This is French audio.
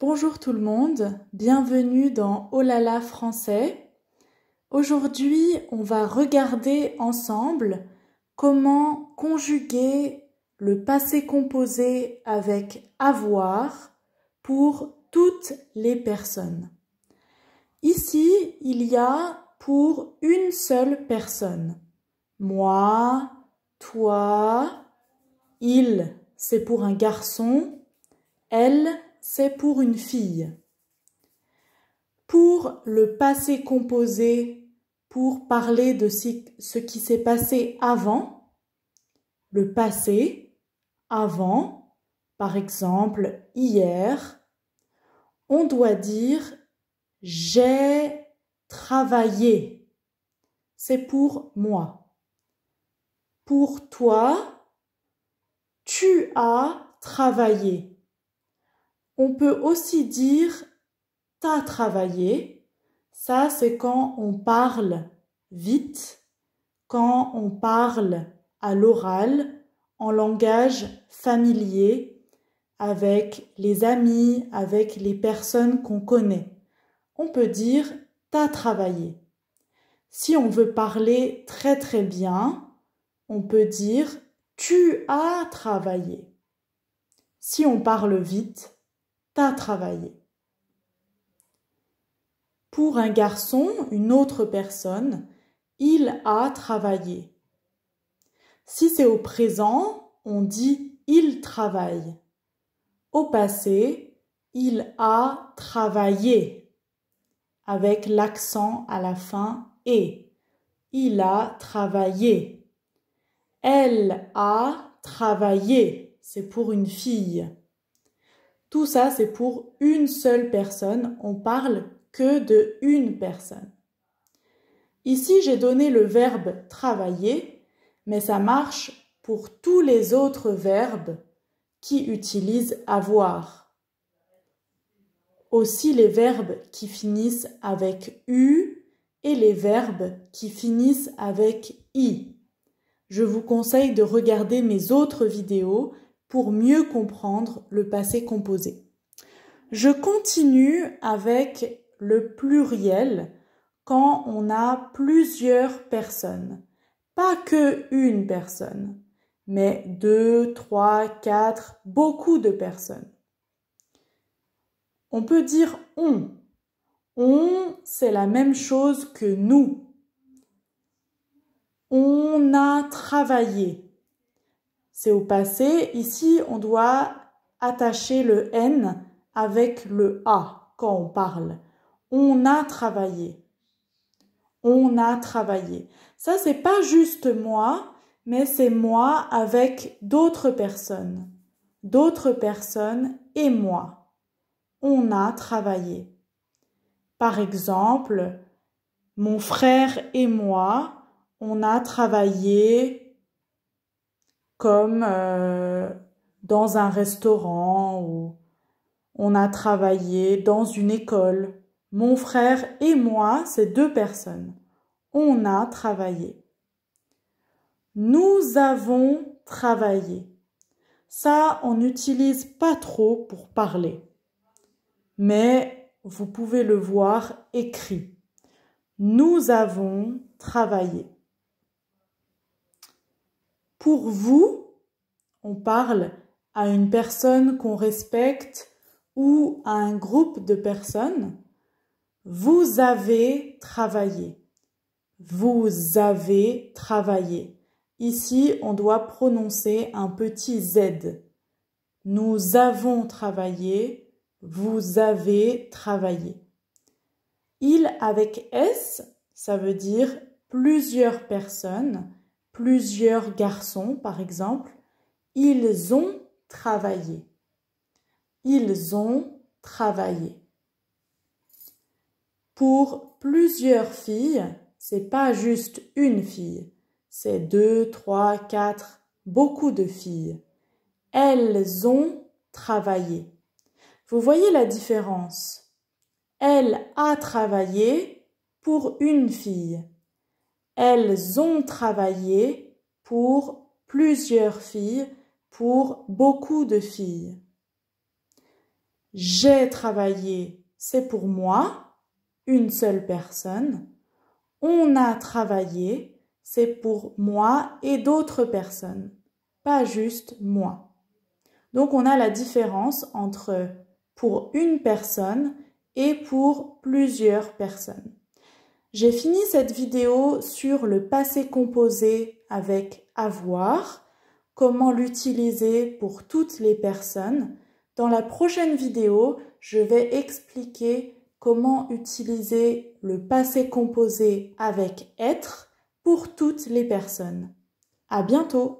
Bonjour tout le monde, bienvenue dans Olala français. Aujourd'hui, on va regarder ensemble comment conjuguer le passé composé avec avoir pour toutes les personnes. Ici, il y a pour une seule personne. Moi, toi, il, c'est pour un garçon, elle, c'est pour une fille. Pour le passé composé, pour parler de ce qui s'est passé avant, le passé, avant, par exemple hier, on doit dire j'ai travaillé. C'est pour moi. Pour toi, tu as travaillé. On peut aussi dire t'as travaillé. Ça, c'est quand on parle vite, quand on parle à l'oral, en langage familier, avec les amis, avec les personnes qu'on connaît. On peut dire t'as travaillé. Si on veut parler très très bien, on peut dire tu as travaillé. Si on parle vite, t'as travaillé. Pour un garçon, une autre personne, il a travaillé. Si c'est au présent, on dit il travaille. Au passé, il a travaillé avec l'accent à la fin et. Il a travaillé. Elle a travaillé. C'est pour une fille. Tout ça, c'est pour une seule personne. On parle que de une personne. Ici, j'ai donné le verbe travailler, mais ça marche pour tous les autres verbes qui utilisent avoir. Aussi les verbes qui finissent avec U et les verbes qui finissent avec I. Je vous conseille de regarder mes autres vidéos pour mieux comprendre le passé composé. Je continue avec le pluriel quand on a plusieurs personnes. Pas que une personne, mais deux, trois, quatre, beaucoup de personnes. On peut dire on. On, c'est la même chose que nous. On a travaillé c'est au passé. Ici, on doit attacher le N avec le A quand on parle. On a travaillé. On a travaillé. Ça, c'est pas juste moi, mais c'est moi avec d'autres personnes. D'autres personnes et moi. On a travaillé. Par exemple, mon frère et moi, on a travaillé comme euh, dans un restaurant ou on a travaillé dans une école. Mon frère et moi, ces deux personnes, on a travaillé. Nous avons travaillé. Ça, on n'utilise pas trop pour parler. Mais vous pouvez le voir écrit. Nous avons travaillé. Pour vous, on parle à une personne qu'on respecte ou à un groupe de personnes. Vous avez travaillé. Vous avez travaillé. Ici, on doit prononcer un petit Z. Nous avons travaillé. Vous avez travaillé. Il avec S, ça veut dire plusieurs personnes plusieurs garçons, par exemple, ils ont travaillé. Ils ont travaillé. Pour plusieurs filles, c'est pas juste une fille, c'est deux, trois, quatre, beaucoup de filles. Elles ont travaillé. Vous voyez la différence Elle a travaillé pour une fille. Elles ont travaillé pour plusieurs filles, pour beaucoup de filles. J'ai travaillé, c'est pour moi, une seule personne. On a travaillé, c'est pour moi et d'autres personnes, pas juste moi. Donc on a la différence entre pour une personne et pour plusieurs personnes. J'ai fini cette vidéo sur le passé composé avec avoir, comment l'utiliser pour toutes les personnes. Dans la prochaine vidéo, je vais expliquer comment utiliser le passé composé avec être pour toutes les personnes. À bientôt!